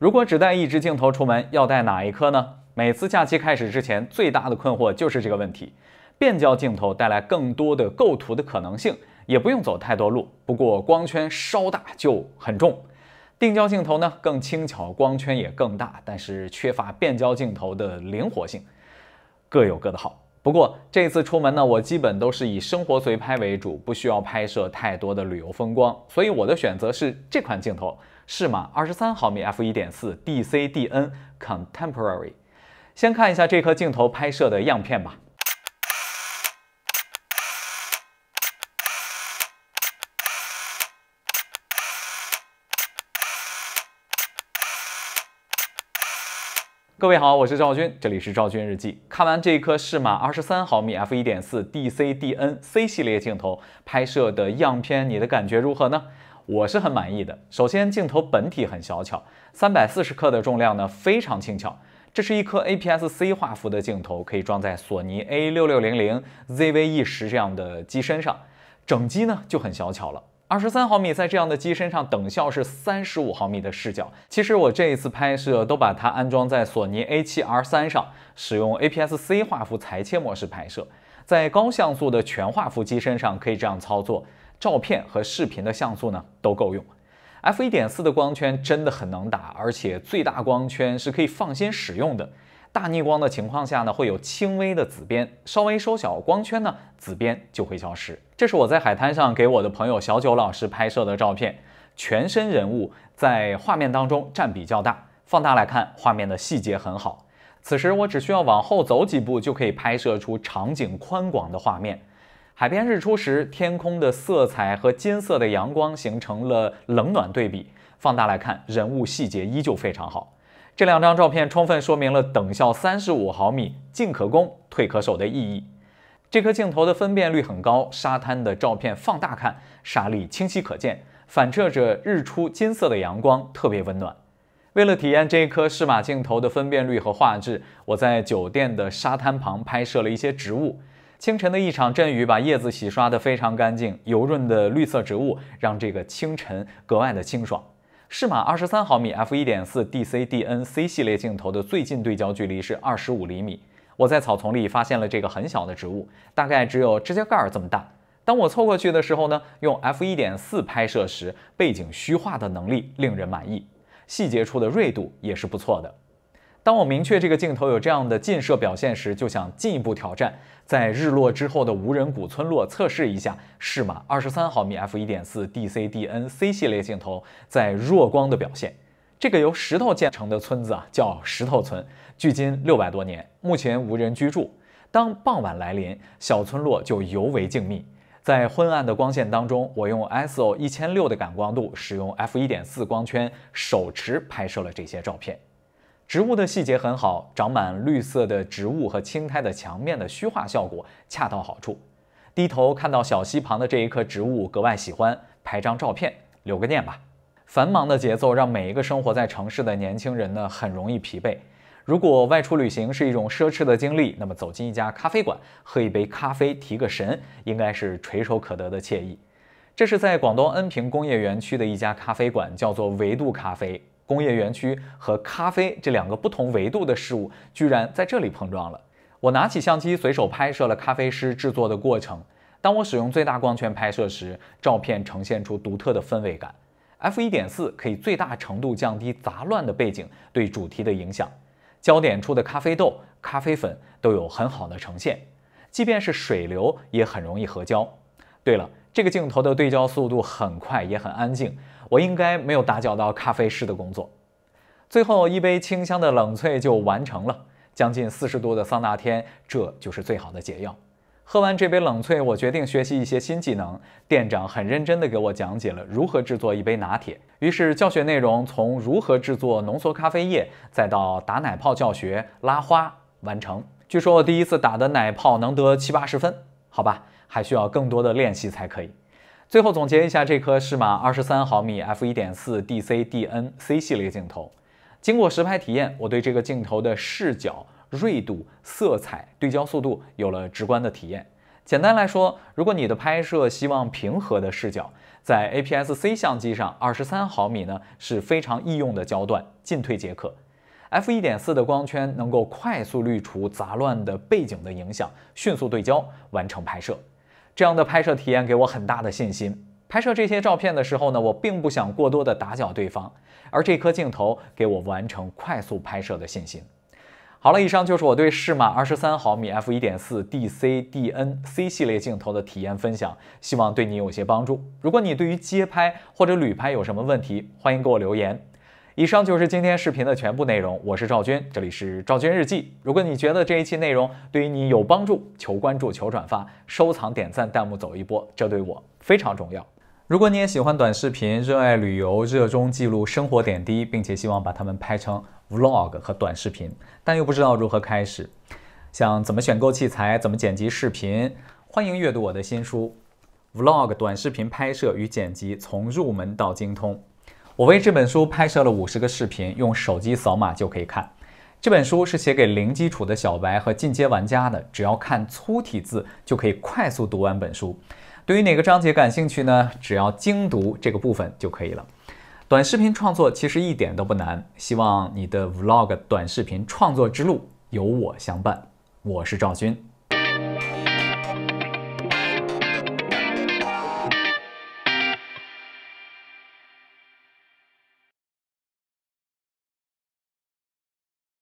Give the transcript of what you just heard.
如果只带一只镜头出门，要带哪一颗呢？每次假期开始之前，最大的困惑就是这个问题。变焦镜头带来更多的构图的可能性，也不用走太多路。不过光圈稍大就很重。定焦镜头呢更轻巧，光圈也更大，但是缺乏变焦镜头的灵活性，各有各的好。不过这次出门呢，我基本都是以生活随拍为主，不需要拍摄太多的旅游风光，所以我的选择是这款镜头，适马二十三毫米 f 1.4 DC DN Contemporary。先看一下这颗镜头拍摄的样片吧。各位好，我是赵军，这里是赵军日记。看完这一颗适马二十三毫米 f 一点四 d c d n c 系列镜头拍摄的样片，你的感觉如何呢？我是很满意的。首先，镜头本体很小巧，三百四十克的重量呢，非常轻巧。这是一颗 a p s c 画幅的镜头，可以装在索尼 a 六六零零 z v e 十这样的机身上，整机呢就很小巧了。二十三毫米在这样的机身上等效是三十五毫米的视角。其实我这一次拍摄都把它安装在索尼 A7R3 上，使用 APS-C 画幅裁切模式拍摄。在高像素的全画幅机身上可以这样操作，照片和视频的像素呢都够用。f 一点四的光圈真的很能打，而且最大光圈是可以放心使用的。大逆光的情况下呢，会有轻微的紫边，稍微收小光圈呢，紫边就会消失。这是我在海滩上给我的朋友小九老师拍摄的照片，全身人物在画面当中占比较大，放大来看，画面的细节很好。此时我只需要往后走几步就可以拍摄出场景宽广的画面。海边日出时，天空的色彩和金色的阳光形成了冷暖对比，放大来看，人物细节依旧非常好。这两张照片充分说明了等效三十五毫米“进可攻，退可守”的意义。这颗镜头的分辨率很高，沙滩的照片放大看，沙粒清晰可见，反射着日出金色的阳光，特别温暖。为了体验这一颗适马镜头的分辨率和画质，我在酒店的沙滩旁拍摄了一些植物。清晨的一场阵雨把叶子洗刷得非常干净，油润的绿色植物让这个清晨格外的清爽。适马二十三毫米 f 一点四 d c d n c 系列镜头的最近对焦距离是二十五厘米。我在草丛里发现了这个很小的植物，大概只有指甲盖这么大。当我凑过去的时候呢，用 f 一点四拍摄时，背景虚化的能力令人满意，细节处的锐度也是不错的。当我明确这个镜头有这样的近摄表现时，就想进一步挑战，在日落之后的无人古村落测试一下适马二十三毫米 f 一点四 d c d n c 系列镜头在弱光的表现。这个由石头建成的村子啊，叫石头村，距今六百多年，目前无人居住。当傍晚来临，小村落就尤为静谧。在昏暗的光线当中，我用 s o 一千六的感光度，使用 f 一点四光圈，手持拍摄了这些照片。植物的细节很好，长满绿色的植物和青苔的墙面的虚化效果恰到好处。低头看到小溪旁的这一棵植物格外喜欢，拍张照片留个念吧。繁忙的节奏让每一个生活在城市的年轻人呢很容易疲惫。如果外出旅行是一种奢侈的经历，那么走进一家咖啡馆喝一杯咖啡提个神，应该是垂手可得的惬意。这是在广东恩平工业园区的一家咖啡馆，叫做维度咖啡。工业园区和咖啡这两个不同维度的事物居然在这里碰撞了。我拿起相机，随手拍摄了咖啡师制作的过程。当我使用最大光圈拍摄时，照片呈现出独特的氛围感。f 1.4可以最大程度降低杂乱的背景对主题的影响，焦点处的咖啡豆、咖啡粉都有很好的呈现，即便是水流也很容易合焦。对了。这个镜头的对焦速度很快，也很安静，我应该没有打搅到咖啡师的工作。最后一杯清香的冷萃就完成了。将近四十度的桑拿天，这就是最好的解药。喝完这杯冷萃，我决定学习一些新技能。店长很认真地给我讲解了如何制作一杯拿铁。于是教学内容从如何制作浓缩咖啡液，再到打奶泡教学、拉花完成。据说我第一次打的奶泡能得七八十分，好吧。还需要更多的练习才可以。最后总结一下，这颗适马二十三毫米 f 一点四 d c d n c 系列镜头。经过实拍体验，我对这个镜头的视角、锐度、色彩、对焦速度有了直观的体验。简单来说，如果你的拍摄希望平和的视角，在 a p s c 相机上，二十三毫米呢是非常易用的焦段，进退皆可。f 一点四的光圈能够快速滤除杂乱的背景的影响，迅速对焦，完成拍摄。这样的拍摄体验给我很大的信心。拍摄这些照片的时候呢，我并不想过多的打搅对方，而这颗镜头给我完成快速拍摄的信心。好了，以上就是我对适马二十三毫米 f 一点四 d c d n c 系列镜头的体验分享，希望对你有些帮助。如果你对于街拍或者旅拍有什么问题，欢迎给我留言。以上就是今天视频的全部内容，我是赵军，这里是赵军日记。如果你觉得这一期内容对于你有帮助，求关注、求转发、收藏、点赞、弹幕走一波，这对我非常重要。如果你也喜欢短视频、热爱旅游、热衷记录生活点滴，并且希望把它们拍成 vlog 和短视频，但又不知道如何开始，想怎么选购器材、怎么剪辑视频，欢迎阅读我的新书《vlog 短视频拍摄与剪辑：从入门到精通》。我为这本书拍摄了五十个视频，用手机扫码就可以看。这本书是写给零基础的小白和进阶玩家的，只要看粗体字就可以快速读完本书。对于哪个章节感兴趣呢？只要精读这个部分就可以了。短视频创作其实一点都不难，希望你的 vlog 短视频创作之路有我相伴。我是赵军。